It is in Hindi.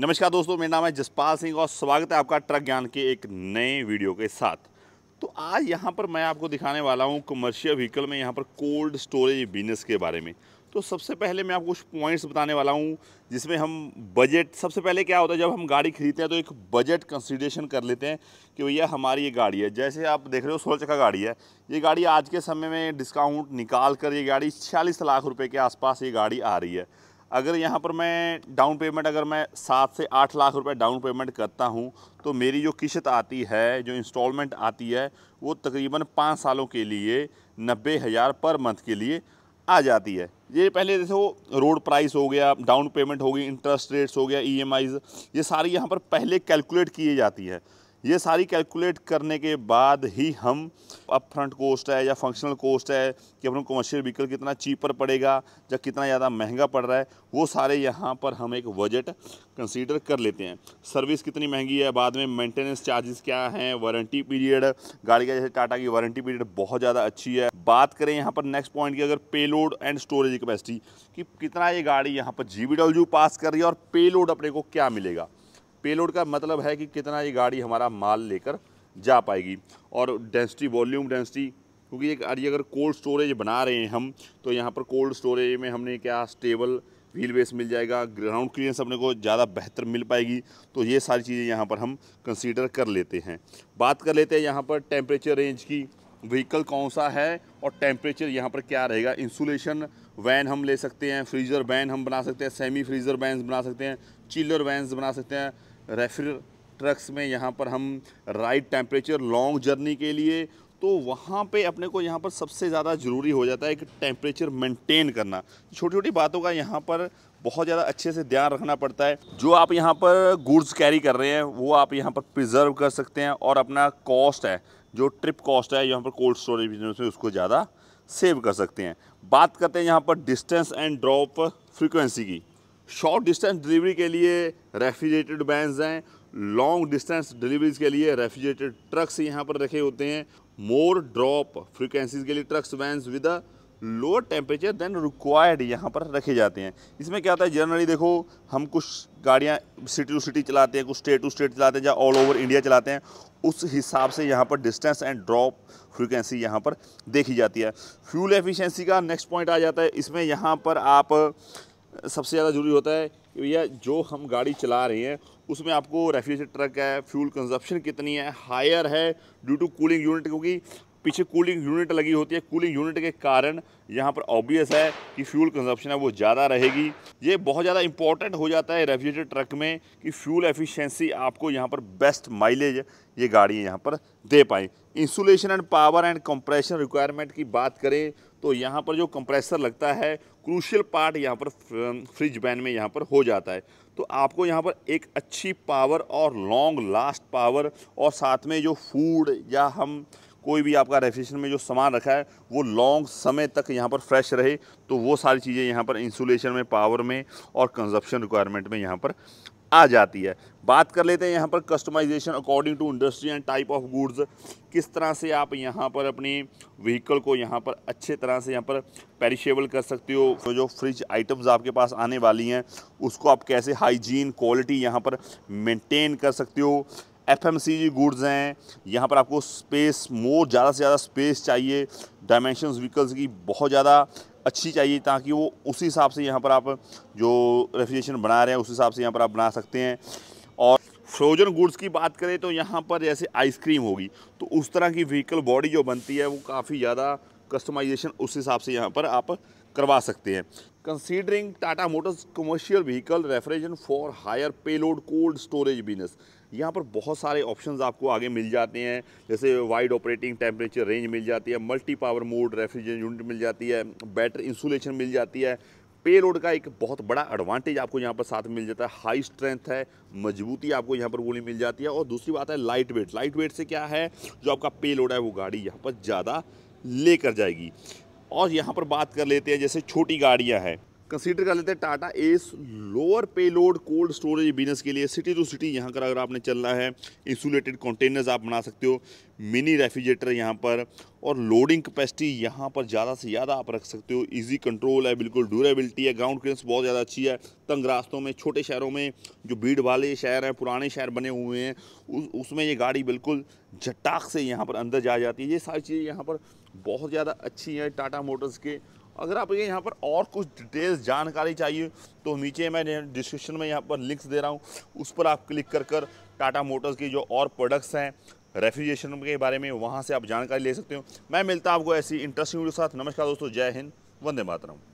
नमस्कार दोस्तों मेरा नाम है जसपाल सिंह और स्वागत है आपका ट्रक ज्ञान के एक नए वीडियो के साथ तो आज यहाँ पर मैं आपको दिखाने वाला हूँ कमर्शियल व्हीकल में यहाँ पर कोल्ड स्टोरेज बिजनेस के बारे में तो सबसे पहले मैं आपको कुछ पॉइंट्स बताने वाला हूँ जिसमें हम बजट सबसे पहले क्या होता है जब हम गाड़ी खरीदते हैं तो एक बजट कंसिडरेशन कर लेते हैं कि भैया हमारी ये गाड़ी है जैसे आप देख रहे हो सोलह चक्का गाड़ी है ये गाड़ी आज के समय में डिस्काउंट निकाल कर ये गाड़ी छियालीस लाख रुपये के आसपास ये गाड़ी आ रही है अगर यहाँ पर मैं डाउन पेमेंट अगर मैं सात से आठ लाख रुपए डाउन पेमेंट करता हूँ तो मेरी जो किश्त आती है जो इंस्टॉलमेंट आती है वो तकरीबन पाँच सालों के लिए नब्बे हज़ार पर मंथ के लिए आ जाती है ये पहले जैसे वो रोड प्राइस हो गया डाउन पेमेंट हो गई इंटरेस्ट रेट्स हो गया ई e ये सारी यहाँ पर पहले कैलकुलेट किए जाती है ये सारी कैलकुलेट करने के बाद ही हम अप फ्रंट कोस्ट है या फंक्शनल कोस्ट है कि अपना कमर्शियल व्हीकल कितना चीपर पड़ेगा या कितना ज़्यादा महंगा पड़ रहा है वो सारे यहाँ पर हम एक बजट कंसीडर कर लेते हैं सर्विस कितनी महंगी है बाद में मेंटेनेंस चार्जेस क्या हैं वारंटी पीरियड गाड़ी का जैसे टाटा की वारंटी पीरियड बहुत ज़्यादा अच्छी है बात करें यहाँ पर नेक्स्ट पॉइंट की अगर लोड एंड स्टोरेज कैपेसिटी कि कितना ये गाड़ी यहाँ पर जी पास कर रही है और लोड अपने को क्या मिलेगा पेलोड का मतलब है कि कितना ये गाड़ी हमारा माल लेकर जा पाएगी और डेंसिटी वॉल्यूम डेंसिटी क्योंकि एक अरे अगर कोल्ड स्टोरेज बना रहे हैं हम तो यहाँ पर कोल्ड स्टोरेज में हमने क्या स्टेबल व्हील बेस मिल जाएगा ग्राउंड क्लियरेंस अपने को ज़्यादा बेहतर मिल पाएगी तो ये सारी चीज़ें यहाँ पर हम कंसीडर कर लेते हैं बात कर लेते हैं यहाँ पर टेम्परेचर रेंज की व्हीकल कौन सा है और टेम्परेचर यहाँ पर क्या रहेगा इंसुलेशन वैन हम ले सकते हैं फ्रीज़र वैन हम बना सकते हैं सेमी फ्रीज़र वैन बना सकते हैं चिलर वैन्स बना सकते हैं रेफ्रिजर ट्रक्स में यहाँ पर हम राइट टेम्परेचर लॉन्ग जर्नी के लिए तो वहाँ पे अपने को यहाँ पर सबसे ज़्यादा ज़रूरी हो जाता है कि टेम्परेचर मेंटेन करना छोटी छोटी बातों का यहाँ पर बहुत ज़्यादा अच्छे से ध्यान रखना पड़ता है जो आप यहाँ पर गुड्स कैरी कर रहे हैं वो आप यहाँ पर प्रिजर्व कर सकते हैं और अपना कॉस्ट है जो ट्रिप कॉस्ट है यहाँ पर कोल्ड स्टोरेज बिजनेस में उसको ज़्यादा सेव कर सकते हैं बात करते हैं यहाँ पर डिस्टेंस एंड ड्रॉप फ्रिक्वेंसी की शॉर्ट डिस्टेंस डिलीवरी के लिए रेफ्रिजरेटेड वैन्स हैं लॉन्ग डिस्टेंस डिलीवरीज के लिए रेफ्रिजरेटेड ट्रक्स यहाँ पर रखे होते हैं मोर ड्रॉप फ्रिक्वेंसीज के लिए trucks vans with a lower temperature than required यहाँ पर रखे जाते हैं इसमें क्या होता है जनरली देखो हम कुछ गाड़ियाँ सिटी टू सिटी चलाते हैं कुछ स्टेट टू स्टेट चलाते हैं या ऑल ओवर इंडिया चलाते हैं उस हिसाब से यहाँ पर डिस्टेंस एंड ड्रॉप फ्रिक्वेंसी यहाँ पर देखी जाती है फ्यूल एफिशिएंसी का नेक्स्ट पॉइंट आ जाता है इसमें यहाँ पर आप सबसे ज़्यादा ज़रूरी होता है कि भैया जो हम गाड़ी चला रहे हैं उसमें आपको रेफ्रिजरेटर ट्रक है फ्यूल कंजप्शन कितनी है हायर है ड्यू टू कूलिंग यूनिट क्योंकि पीछे कूलिंग यूनिट लगी होती है कूलिंग यूनिट के कारण यहाँ पर ऑब्वियस है कि फ्यूल कंजप्शन है वो ज़्यादा रहेगी ये बहुत ज़्यादा इंपॉर्टेंट हो जाता है रेफ्रिजरेटर ट्रक में कि फ्यूल एफिशिएंसी आपको यहाँ पर बेस्ट माइलेज ये गाड़ी यहाँ पर दे पाए insulation and power and compression requirement की बात करें तो यहाँ पर जो कंप्रेसर लगता है क्रूशियल पार्ट यहाँ पर फ्रिज बैन में यहाँ पर हो जाता है तो आपको यहाँ पर एक अच्छी पावर और लॉन्ग लास्ट पावर और साथ में जो फूड या हम कोई भी आपका रेफ्रिजरेटर में जो सामान रखा है वो लॉन्ग समय तक यहाँ पर फ्रेश रहे तो वो सारी चीज़ें यहाँ पर इंसुलेशन में पावर में और कंजप्शन रिक्वायरमेंट में यहाँ पर आ जाती है बात कर लेते हैं यहाँ पर customization according to industry and type of goods किस तरह से आप यहाँ पर अपनी व्हीकल को यहाँ पर अच्छे तरह से यहाँ पर पेरिशेबल कर सकते हो तो जो फ्रिज आइटम्स आपके पास आने वाली हैं उसको आप कैसे हाइजीन क्वालिटी यहाँ पर मेंटेन कर सकते हो F M C G goods हैं यहाँ पर आपको स्पेस मोर ज़्यादा से ज़्यादा स्पेस चाहिए डायमेंशन व्हीकल्स की बहुत ज़्यादा अच्छी चाहिए ताकि वो उसी हिसाब से यहाँ पर आप जो रेफ्रिजरेशन बना रहे हैं उस हिसाब से यहाँ पर आप बना सकते हैं और फ्रोजन गुड्स की बात करें तो यहाँ पर जैसे आइसक्रीम होगी तो उस तरह की व्हीकल बॉडी जो बनती है वो काफ़ी ज़्यादा कस्टमाइजेशन उस हिसाब से यहाँ पर आप करवा सकते हैं considering Tata motors commercial vehicle refrigeration for higher payload cold storage business यहाँ पर बहुत सारे ऑप्शंस आपको आगे मिल जाते हैं जैसे वाइड ऑपरेटिंग टेम्परेचर रेंज मिल जाती है multi power mode refrigeration unit मिल जाती है बैटरी इंसुलेशन मिल जाती है पे लोड का एक बहुत बड़ा एडवांटेज आपको यहाँ पर साथ में मिल जाता है हाई स्ट्रेंथ है मजबूती आपको यहाँ पर बोली मिल जाती है और दूसरी बात है लाइट वेट लाइट वेट से क्या है जो आपका पे लोड है वो गाड़ी यहाँ पर ज़्यादा लेकर जाएगी और यहाँ पर बात कर लेते हैं जैसे छोटी गाड़ियाँ हैं कंसीडर कर लेते हैं Tata ace lower payload cold storage business के लिए सिटी टू सिटी यहाँ का अगर आपने चलना है इंसुलेटेड कंटेनर्स आप बना सकते हो मिनी रेफ्रिजरेटर यहाँ पर और लोडिंग कैपेसिटी यहाँ पर ज़्यादा से ज़्यादा आप रख सकते हो इजी कंट्रोल है बिल्कुल ड्यूरेबिलिटी है ग्राउंड क्लियरेंस बहुत ज़्यादा अच्छी है तंग रास्तों में छोटे शहरों में जो भीड़ वाले शहर हैं पुराने शहर बने हुए हैं उसमें ये गाड़ी बिल्कुल झटाक से यहाँ पर अंदर जा जाती है ये सारी चीज़ें यहाँ पर बहुत ज़्यादा अच्छी हैं टाटा मोटर्स के अगर आप ये यहाँ पर और कुछ डिटेल्स जानकारी चाहिए तो नीचे मैं डिस्क्रिप्शन में यहाँ पर लिंक्स दे रहा हूँ उस पर आप क्लिक कर कर टाटा मोटर्स की जो और प्रोडक्ट्स हैं रेफ्रिजरेशन के बारे में वहाँ से आप जानकारी ले सकते हो मैं मिलता हूँ आपको ऐसी इंटरेस्टिंग वीडियो के साथ नमस्कार दोस्तों जय हिंद वंदे मातरम